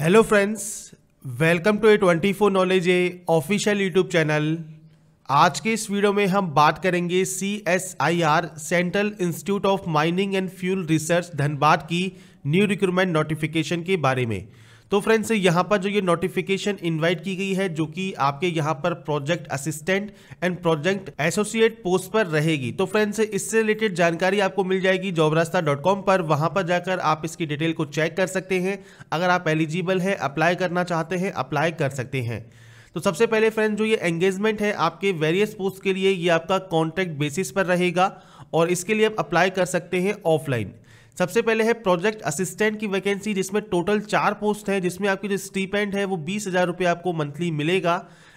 hello friends welcome to A twenty four knowledge a official YouTube channel आज के इस video में हम बात करेंगे C S I R central institute of mining and fuel research Dhanbad की न्यू रिक्रूटमेंट नोटिफिकेशन के बारे में तो फ्रेंड्स यहाँ पर जो ये नोटिफिकेशन इनवाइट की गई है जो कि आपके यहाँ पर project assistant and project associate post पर रहेगी तो फ्रेंड्स इससे रिलेटेड जानकारी आपको मिल जाएगी जॉबरास्ता पर वहाँ पर जाकर आप इसकी डिटेल को चेक कर सकते हैं अगर आप एलिजिबल हैं अप्लाई करना चाहते हैं अप्लाई कर सकते हैं तो सबसे पहले फ्रेंड जो ये एंगेजमेंट है आपके वेरियस पोस्ट के लिए ये आपका कॉन्ट्रैक्ट बेसिस पर रहेगा और इसके लिए आप अप्लाई कर सकते हैं ऑफलाइन सबसे पहले है प्रोजेक्ट असिस्टेंट की वैकेंसी जिसमें टोटल चार पोस्ट हैं जिसमें आपकी जो स्टीपेंड है वो बीस हज़ार रुपये आपको मंथली मिलेगा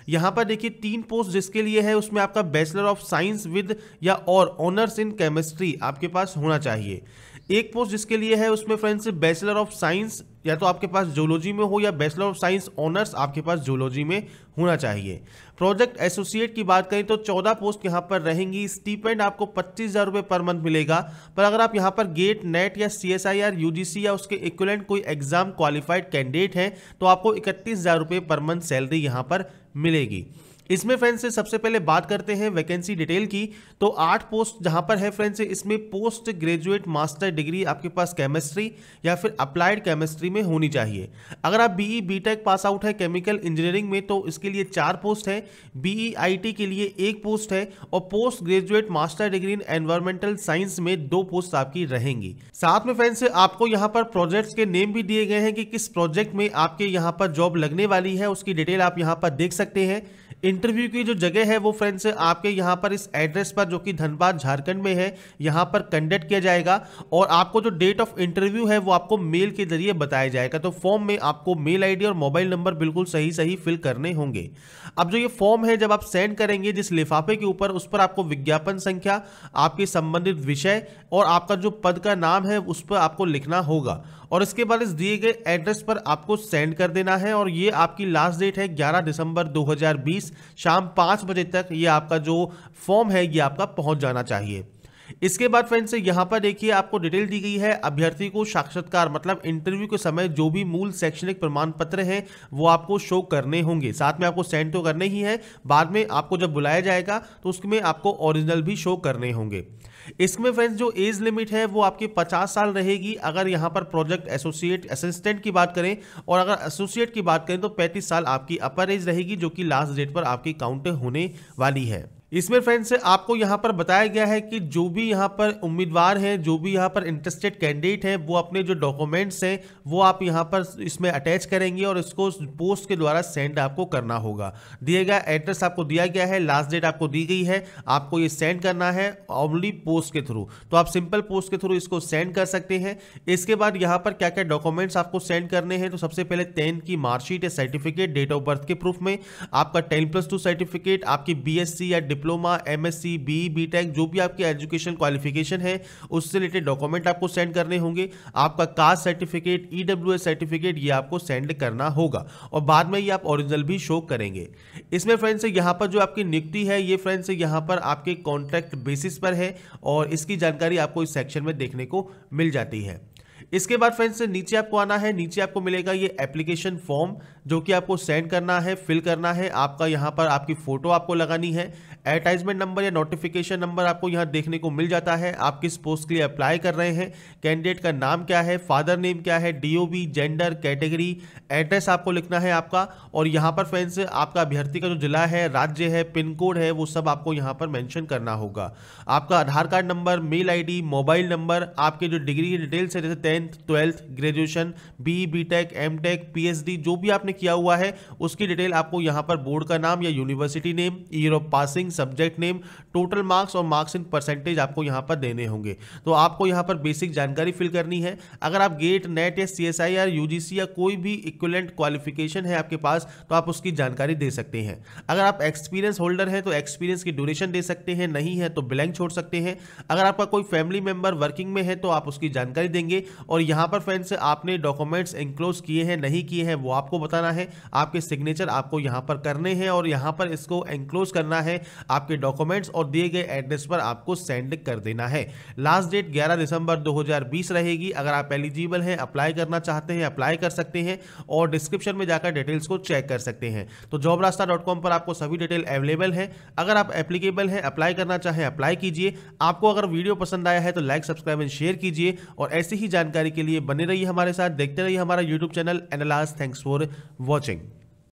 यहाँ पर देखिए तीन पोस्ट जिसके लिए है उसमें आपका बैचलर ऑफ साइंस विद या और ऑनर्स इन केमिस्ट्री आपके पास होना चाहिए एक पोस्ट जिसके लिए है उसमें फ्रेंड्स बैचलर ऑफ साइंस या तो आपके पास जोलॉजी में हो या बैचलर ऑफ साइंस ऑनर्स आपके पास जोलॉजी में होना चाहिए प्रोजेक्ट एसोसिएट की बात करें तो 14 पोस्ट यहाँ पर रहेंगी स्टीपेंड आपको पच्चीस हज़ार रुपये पर मंथ मिलेगा पर अगर आप यहाँ पर गेट नेट या C S I R U G C या उसके इक्वलेंट कोई एग्जाम क्वालिफाइड कैंडिडेट हैं तो आपको इकतीस हज़ार रुपये पर मंथ सैलरी यहाँ पर मिलेगी इसमें फ्रेंड्स सबसे पहले बात करते हैं वैकेंसी डिटेल की तो आठ पोस्ट जहां पर है फ्रेंड्स इसमें पोस्ट ग्रेजुएट मास्टर डिग्री आपके पास केमिस्ट्री या फिर अप्लाइड केमिस्ट्री में होनी चाहिए अगर आप बीई बीटेक पास आउट है केमिकल इंजीनियरिंग में तो इसके लिए चार पोस्ट है बीई आईटी के लिए एक पोस्ट है और post graduate master degree in environmental science में दो पोस्ट आपकी रहेंगी साथ में फ्रेंड्स आपको यहाँ पर प्रोजेक्ट के नेम भी दिए गए हैं कि किस प्रोजेक्ट में आपके यहाँ पर जॉब लगने वाली है उसकी डिटेल आप यहाँ पर देख सकते हैं इंटरव्यू की जो जगह है वो फ्रेंड्स आपके यहाँ पर इस एड्रेस पर जो कि धनबाद झारखंड में है यहाँ पर कंडक्ट किया जाएगा और आपको जो डेट ऑफ इंटरव्यू है वो आपको मेल के जरिए बताया जाएगा तो फॉर्म में आपको मेल आईडी और मोबाइल नंबर बिल्कुल सही सही फिल करने होंगे अब जो ये फॉर्म है जब आप सेंड करेंगे जिस लिफाफे के ऊपर उस पर आपको विज्ञापन संख्या आपके संबंधित विषय और आपका जो पद का नाम है उस पर आपको लिखना होगा और इसके बाद इस दिए गए एड्रेस पर आपको सेंड कर देना है और ये आपकी लास्ट डेट है 11 दिसंबर 2020 शाम पाँच बजे तक ये आपका जो फॉर्म है ये आपका पहुंच जाना चाहिए इसके बाद फ्रेंड्स यहाँ पर देखिए आपको डिटेल दी गई है अभ्यर्थी को साक्षात्कार मतलब इंटरव्यू के समय जो भी मूल शैक्षणिक प्रमाण पत्र है वो आपको शो करने होंगे साथ में आपको सेंड तो करने ही है बाद में आपको जब बुलाया जाएगा तो उसमें आपको ओरिजिनल भी शो करने होंगे इसमें फ्रेंड्स जो एज लिमिट है वो आपकी पचास साल रहेगी अगर यहाँ पर प्रोजेक्ट एसोसिएट असिस्टेंट की बात करें और अगर एसोसिएट की बात करें तो पैंतीस साल आपकी अपर एज रहेगी जो कि लास्ट डेट पर आपकी काउंट होने वाली है इसमें फ्रेंड्स आपको यहाँ पर बताया गया है कि जो भी यहाँ पर उम्मीदवार हैं जो भी यहाँ पर इंटरेस्टेड कैंडिडेट हैं वो अपने जो डॉक्यूमेंट्स हैं वो आप यहाँ पर इसमें अटैच करेंगे और इसको पोस्ट के द्वारा सेंड आपको करना होगा दिए गए एड्रेस आपको दिया गया है लास्ट डेट आपको दी गई है आपको ये सेंड करना है ओनली पोस्ट के थ्रू तो आप सिंपल पोस्ट के थ्रू इसको सेंड कर सकते हैं इसके बाद यहाँ पर क्या क्या डॉक्यूमेंट्स आपको सेंड करने हैं तो सबसे पहले टेन की मार्कशीट या सर्टिफिकेट डेट ऑफ बर्थ के प्रूफ में आपका टेन प्लस टू सर्टिफिकेट आपकी बी या डिप्लोमा सी बी टेक जो भी आपकी एजुकेशन क्वालिफिकेशन है उससे रिलेटेड डॉक्यूमेंट आपको सेंड करने होंगे आपका कास्ट सर्टिफिकेट एस सर्टिफिकेट ये आपको सेंड करना होगा और बाद में ये आप ओरिजिनल भी शो करेंगे इसमें फ्रेंड्स यहाँ पर जो आपकी नियुक्ति है ये फ्रेंड्स यहाँ पर आपके कॉन्ट्रैक्ट बेसिस पर है और इसकी जानकारी आपको इस सेक्शन में देखने को मिल जाती है इसके बाद फ्रेंड्स नीचे आपको आना है नीचे आपको मिलेगा ये एप्लीकेशन फॉर्म जो कि आपको सेंड करना है फिल करना है आपका यहाँ पर आपकी फ़ोटो आपको लगानी है एडवर्टाइजमेंट नंबर या नोटिफिकेशन नंबर आपको यहाँ देखने को मिल जाता है आप किस पोस्ट के लिए अप्लाई कर रहे हैं कैंडिडेट का नाम क्या है फादर नेम क्या है डी जेंडर कैटेगरी एड्रेस आपको लिखना है आपका और यहाँ पर फ्रेंड्स आपका अभ्यर्थी का जो जिला है राज्य है पिन कोड है वो सब आपको यहाँ पर मैंशन करना होगा आपका Aadhaar card number mail I mobile number आपके जो डिग्री की डिटेल्स है जैसे tenth twelfth graduation B B tech M tech P H D जो भी आपने किया हुआ है उसकी डिटेल आपको यहाँ पर बोर्ड का नाम या university name year of passing subject name total marks और मार्क्स इन परसेंटेज आपको यहाँ पर देने होंगे तो आपको यहाँ पर बेसिक जानकारी फिल करनी है अगर आप गेट नेट या C S I R U G C या कोई भी इक्वलेंट क्वालिफिकेशन है आपके पास तो आप उसकी जानकारी दे सकते हैं अगर आप एक्सपीरियंस होल्डर हैं तो एक्सपीरियंस की ड्यूरेशन दे सकते हैं नहीं है तो ब्लैंक छोड़ सकते हैं अगर आपका कोई फैमिली मेंबर वर्किंग में है तो आप उसकी जानकारी देंगे और यहाँ पर फ्रेंड्स आपने डॉक्यूमेंट्स इंक्लोज किए हैं नहीं किए हैं वो आपको बताना है आपके सिग्नेचर आपको यहाँ पर करने हैं और यहाँ पर इसको इंक्लोज करना है आपके डॉक्यूमेंट्स और दिए गए एड्रेस पर आपको सेंड कर देना है लास्ट डेट ग्यारह दिसंबर दो रहेगी अगर आप एलिजिबल हैं अप्लाई करना चाहते हैं अप्लाई कर सकते हैं और डिस्क्रिप्शन में जाकर डिटेल्स को चेक कर सकते हैं तो जॉब रास्ता पर आपको सभी डिटेल अवेलेबल है अगर आप एप्लीकेबल हैं अप्लाई करना चाहें अप्लाई कीजिए आपको अगर वीडियो पसंद आया है तो लाइक सब्सक्राइब एंड शेयर कीजिए और ऐसी ही जानकारी जानकारी के लिए बने रहिए हमारे साथ देखते रहिए हमारा यूट्यूब चैनल एनालाज थैंक्स फॉर वॉचिंग